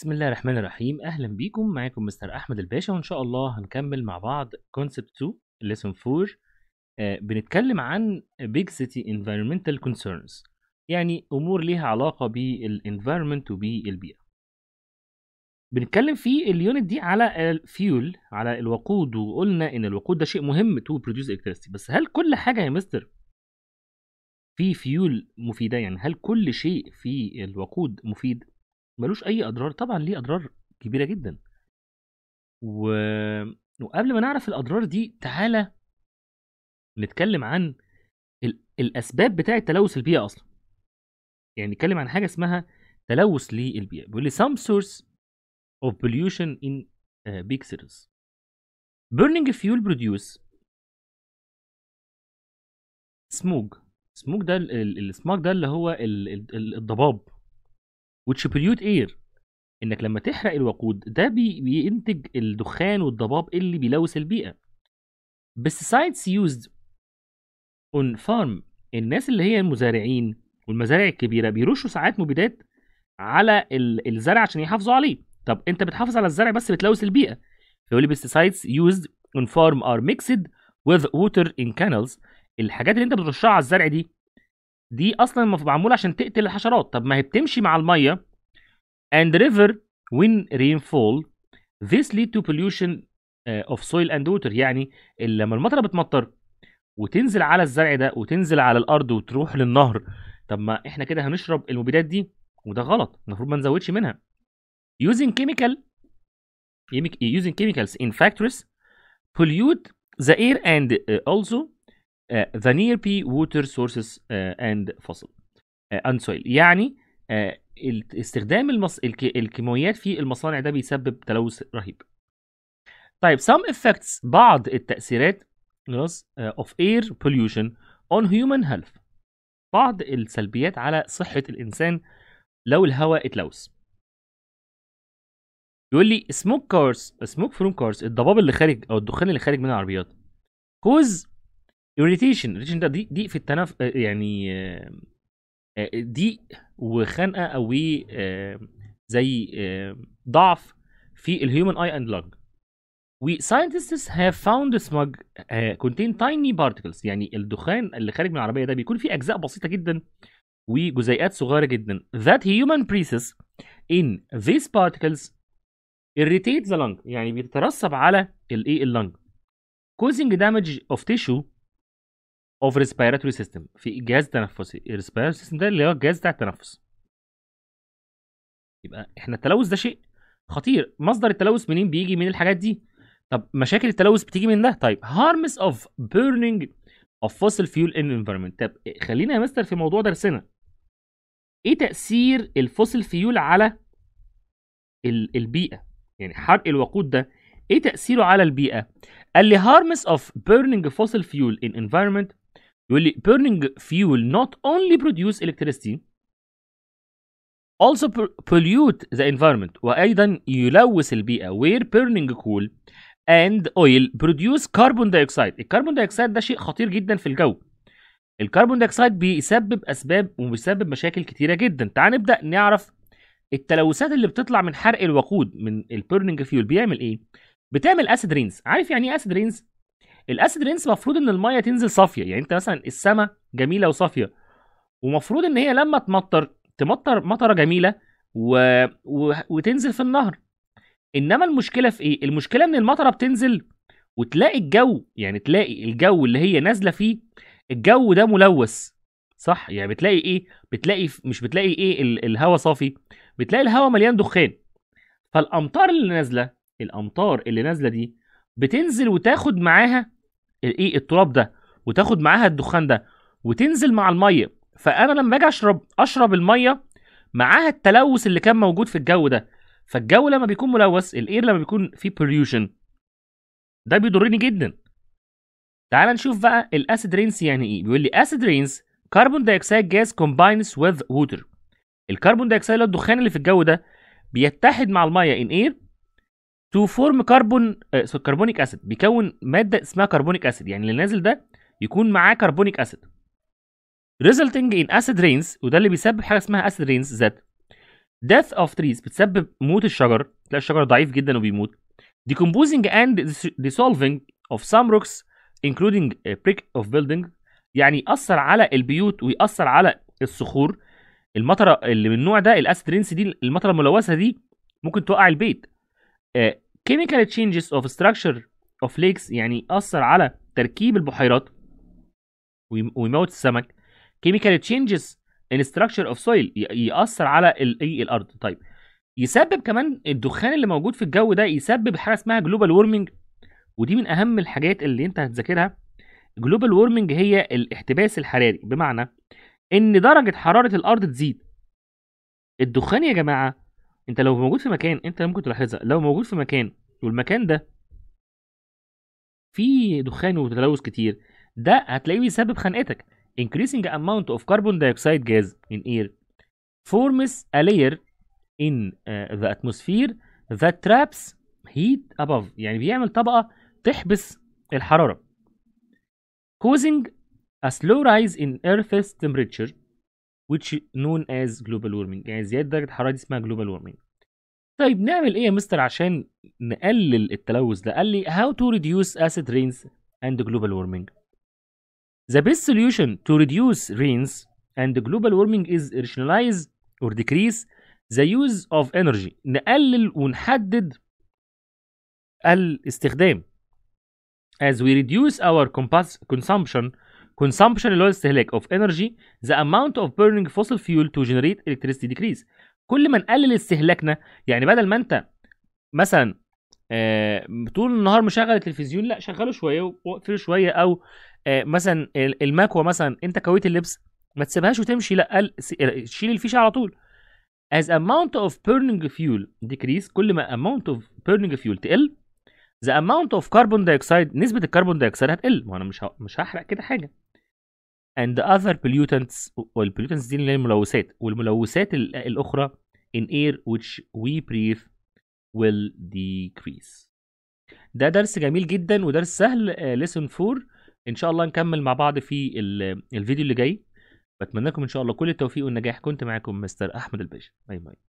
بسم الله الرحمن الرحيم اهلا بيكم معاكم مستر احمد الباشا وان شاء الله هنكمل مع بعض كونسبت 2 ليسون 4 بنتكلم عن بيج سيتي انفايرمنتال كونسيرنز يعني امور ليها علاقه بالانفايرمنت وبالبيئه بنتكلم في اليونت دي على الفيول على الوقود وقلنا ان الوقود ده شيء مهم تو برودوس الكتريستي بس هل كل حاجه يا مستر في فيول مفيده يعني هل كل شيء في الوقود مفيد ملوش اي اضرار طبعا ليه اضرار كبيره جدا و... وقبل ما نعرف الاضرار دي تعالى نتكلم عن ال... الاسباب بتاعه تلوث البيئه اصلا يعني نتكلم عن حاجه اسمها تلوث للبيئه بيقول لي some source of pollution in uh, big cities burning fuel produce سموج سموج ده السموج ده اللي هو الضباب وتشبريوت اير انك لما تحرق الوقود ده بينتج الدخان والضباب اللي بيلوث البيئه pesticides يوزد اون فارم الناس اللي هي المزارعين والمزارع الكبيره بيرشوا ساعات مبيدات على الزرع عشان يحافظوا عليه طب انت بتحافظ على الزرع بس بتلوث البيئه فيقول لي pesticides يوزد اون فارم ار ميكسد with water in canals الحاجات اللي انت بترشها على الزرع دي دي اصلا معموله عشان تقتل الحشرات طب ما هي بتمشي مع الميه and river when rainfall this lead to pollution uh, of soil and water يعني لما المطره بتمطر وتنزل على الزرع ده وتنزل على الارض وتروح للنهر طب ما احنا كده هنشرب المبيدات دي وده غلط المفروض ما نزودش منها using chemical using chemicals in factories pollute the air and uh, also ذا آه، P water sources اند آه، فصل and آه، سويل يعني استخدام المص... الكيماويات في المصانع ده بيسبب تلوث رهيب طيب some effects بعض التأثيرات خلاص of air pollution on human health بعض السلبيات على صحة الإنسان لو الهواء اتلوث يقول لي سموك كارز سموك فروم كارز الضباب اللي خارج او الدخان اللي خارج من العربيات كوز irritation اريتيشن ده ضيق دي في التنف آه، يعني آه، آه، ضيق وخنقه او زي ضعف في الهيومن اي اند لنج We scientists have found سمج كونتين تايني contain tiny particles يعني الدخان اللي خارج من العربيه ده بيكون فيه اجزاء بسيطه جدا وجزيئات صغيره جدا that human بريسس in these particles irritate the lung يعني بيترسب على الايه اللنج causing damage of tissue اوف ريسبيراتوري سيستم في جهاز تنفسي الريسبيراتوري سيستم ده اللي هو الجهاز بتاع التنفس يبقى احنا التلوث ده شيء خطير مصدر التلوث منين بيجي من الحاجات دي طب مشاكل التلوث بتيجي من ده طيب هارمس اوف بيرنينج اوف فوسيل فيول ان انفيرمنت طب خلينا يا مستر في موضوع درسنا ايه تاثير الفوسيل فيول على البيئه يعني حرق الوقود ده ايه تاثيره على البيئه قال لي هارمس اوف بيرنينج فوسيل فيول ان انفيرمنت يقول لي burning fuel not only produce electricity also pollute the environment وأيضا يلوث البيئة where burning coal and oil produce carbon dioxide الكربون دايوكسيد ده شيء خطير جدا في الجو الكربون دايوكسيد بيسبب أسباب وبيسبب مشاكل كتيرة جدا تعال نبدأ نعرف التلوثات اللي بتطلع من حرق الوقود من البيرنينج فيول بيعمل ايه؟ بتعمل اسيد رينز عارف يعني ايه اسيد رينز؟ الاسيد رينس المفروض ان الميه تنزل صافيه يعني انت مثلا السماء جميله وصافيه ومفروض ان هي لما تمطر تمطر مطره جميله و... و... وتنزل في النهر انما المشكله في ايه المشكله ان المطره بتنزل وتلاقي الجو يعني تلاقي الجو اللي هي نازله فيه الجو ده ملوث صح يعني بتلاقي ايه بتلاقي مش بتلاقي ايه ال... الهواء صافي بتلاقي الهواء مليان دخان فالامطار اللي نازله الامطار اللي نازله دي بتنزل وتاخد معاها الايه التراب ده وتاخد معاها الدخان ده وتنزل مع الميه فانا لما اجي اشرب اشرب الميه معاها التلوث اللي كان موجود في الجو ده فالجو لما بيكون ملوث الاير لما بيكون فيه بوليوشن ده بيضرني جدا تعال نشوف بقى الاسيد رينس يعني ايه بيقول لي اسيد رينس كربون دايكسيد جاز كومباينز وذ ووتر الكربون دايكسيد اللي الدخان اللي في الجو ده بيتحد مع الميه ان اير تو فورم كربون كربونيك اسيد بيكون ماده اسمها كربونيك اسيد يعني اللي نازل ده يكون معاه كربونيك اسيد resulting in acid rains وده اللي بيسبب حاجه اسمها acid rains ذات death of trees بتسبب موت الشجر تلاقي الشجر ضعيف جدا وبيموت decomposing and dissolving of some rocks including a brick of building يعني يأثر على البيوت ويأثر على الصخور المطره اللي من النوع ده الاسيد رينس دي المطره الملوثه دي ممكن توقع البيت كيميكال تشينجز اوف ستراكشر اوف ليكس يعني ياثر على تركيب البحيرات ويموت السمك كيميكال تشينجز ان ستراكشر اوف سويل ياثر على الاي الارض طيب يسبب كمان الدخان اللي موجود في الجو ده يسبب حاجه اسمها جلوبال وورمنج ودي من اهم الحاجات اللي انت هتذاكرها جلوبال وورمنج هي الاحتباس الحراري بمعنى ان درجه حراره الارض تزيد الدخان يا جماعه انت لو موجود في مكان انت ممكن تلاحظها لو موجود في مكان والمكان ده فيه دخان وتلوث كتير ده هتلاقيه بيسبب خنقتك increasing amount of carbon dioxide gas in air forms a layer in the atmosphere that traps heat above يعني بيعمل طبقة تحبس الحرارة causing a slow rise in earth's temperature which known as global warming يعني زياده درجه الحراره دي اسمها global warming طيب نعمل ايه يا مستر عشان نقلل التلوث ده قال لي how to reduce acid rains and global warming the best solution to reduce rains and global warming is rationalize or decrease the use of energy نقلل ونحدد الاستخدام as we reduce our consumption consumption اللي هو الاستهلاك of energy the amount of burning fossil fuel to generate electricity decrease كل ما نقلل استهلاكنا يعني بدل ما انت مثلا آه طول النهار مشغل التلفزيون لا شغله شويه واقفله شويه او آه مثلا المكوه مثلا انت كويت اللبس ما تسيبهاش وتمشي لا آه، شيل الفيشه على طول as amount of burning fuel decrease كل ما amount of burning fuel تقل the amount of carbon dioxide نسبة الكربون dioxide هتقل ما انا مش مش هحرق كده حاجة and other pollutants pollutants دي اللي هي الملوثات والملوثات الأخرى in air which we breathe will decrease ده درس جميل جدا ودرس سهل آه، lesson 4 ان شاء الله نكمل مع بعض في الفيديو اللي جاي بتمنى لكم ان شاء الله كل التوفيق والنجاح كنت معاكم مستر احمد الباشا باي باي